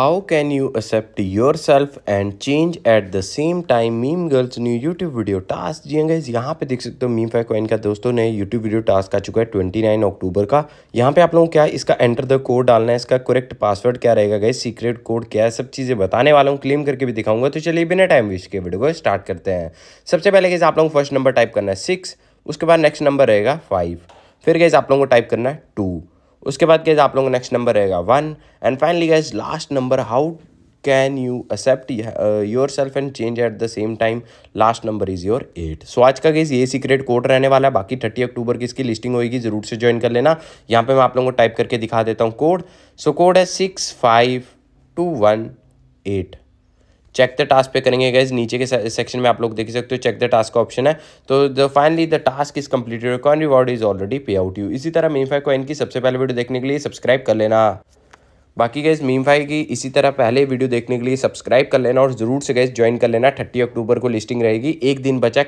How can you accept yourself and change at the same time meme girls new YouTube video task जी guys यहाँ पे देख सकते हो मीम फाइव कॉइन का दोस्तों ने यूट्यूब वीडियो टास्क आ चुका है ट्वेंटी नाइन अक्टूबर का यहाँ पे आप लोगों क्या इसका एंटर द कोड डालना है इसका करेक्ट पासवर्ड क्या रहेगा गाइज सीक्रेट कोड क्या है सब चीज़ें बताने वाला हूँ क्लेम करके भी दिखाऊंगा तो चलिए बिना टाइम वेस्ट के वीडियो को स्टार्ट करते हैं सबसे पहले गाइज आप लोगों को फर्स्ट नंबर टाइप करना है सिक्स उसके बाद नेक्स्ट नंबर रहेगा फाइव फिर गाइज आप लोगों को टाइप करना है टू उसके बाद गैस आप लोगों का नेक्स्ट नंबर रहेगा one and finally guys last number how can you accept yourself and change at the same time last number is your eight so आज का गेस ये सीक्रेट कोड रहने वाला है बाकी थर्टी अक्टूबर की इसकी लिस्टिंग होगी जरूर से ज्वाइन कर लेना यहाँ पे मैं आप लोगों को टाइप करके दिखा देता हूँ कोड सो कोड है six five two one eight check the task पे करेंगे गैस नीचे के सेक्शन में आप लोग देख सकते हो चेक द टास्क का ऑप्शन है तो the finally the task is completed coin reward is already pay out you इसी तरह मेनफाई कॉइन की सबसे पहले वीडियो देखने के लिए सब्सक्राइब कर लेना बाकी गैस मीम फाई की इसी तरह पहले वीडियो देखने के लिए सब्सक्राइब कर लेना और जरूर से गैस ज्वाइन कर लेना थर्टी अक्टूबर को लिस्टिंग रहेगी एक दिन बचा